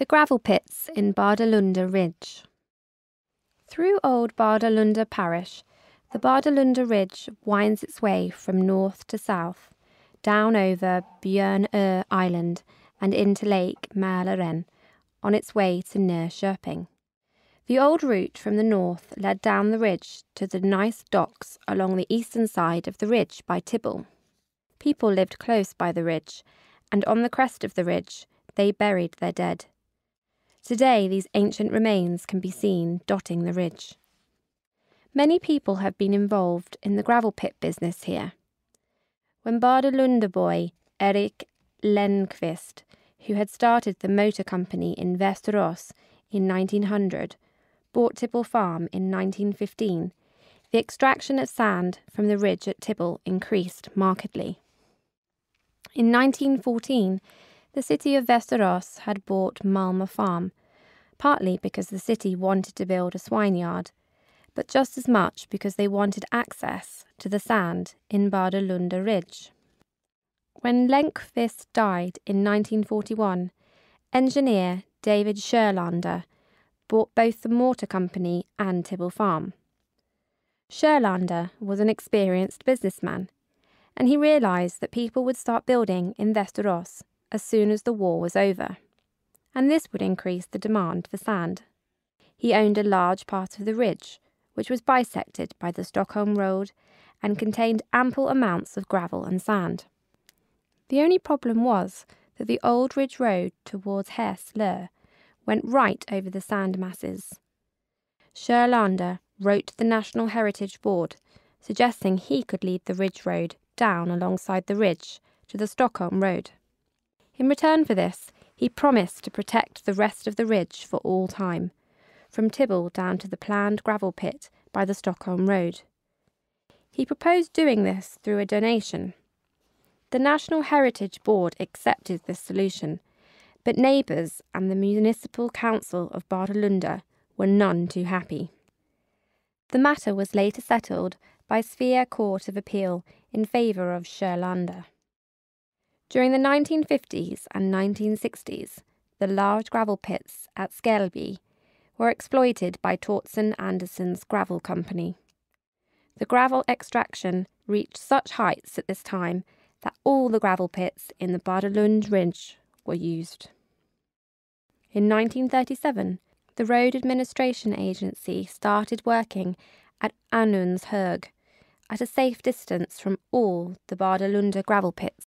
the gravel pits in Bardalunda Ridge. Through old Bardalunda parish, the Bardalunda Ridge winds its way from north to south, down over Björn Ur Island and into Lake Mälaren on its way to near Sherping, The old route from the north led down the ridge to the nice docks along the eastern side of the ridge by Tibble. People lived close by the ridge, and on the crest of the ridge they buried their dead Today, these ancient remains can be seen dotting the ridge. Many people have been involved in the gravel pit business here. When Bardelundeboy Erik Lenqvist, who had started the motor company in Vestros in 1900, bought Tibble Farm in 1915, the extraction of sand from the ridge at Tibble increased markedly. In 1914, the city of Vesteros had bought Malma Farm, partly because the city wanted to build a swineyard, but just as much because they wanted access to the sand in Badalunda Ridge. When Lenkvist died in 1941, engineer David Sherlander bought both the mortar company and Tibble Farm. Sherlander was an experienced businessman, and he realised that people would start building in Vesteros as soon as the war was over, and this would increase the demand for sand. He owned a large part of the ridge, which was bisected by the Stockholm Road and contained ample amounts of gravel and sand. The only problem was that the Old Ridge Road towards Herslur went right over the sand masses. Sherlander wrote to the National Heritage Board suggesting he could lead the ridge road down alongside the ridge to the Stockholm Road. In return for this, he promised to protect the rest of the ridge for all time, from Tibble down to the planned gravel pit by the Stockholm Road. He proposed doing this through a donation. The National Heritage Board accepted this solution, but neighbours and the Municipal Council of Bartalunda were none too happy. The matter was later settled by Sphere Court of Appeal in favour of Sherlander. During the 1950s and 1960s, the large gravel pits at Skelby were exploited by Tortson Anderson's Gravel Company. The gravel extraction reached such heights at this time that all the gravel pits in the Baderlund Ridge were used. In 1937, the Road Administration Agency started working at Anundshög, at a safe distance from all the Bardalunda gravel pits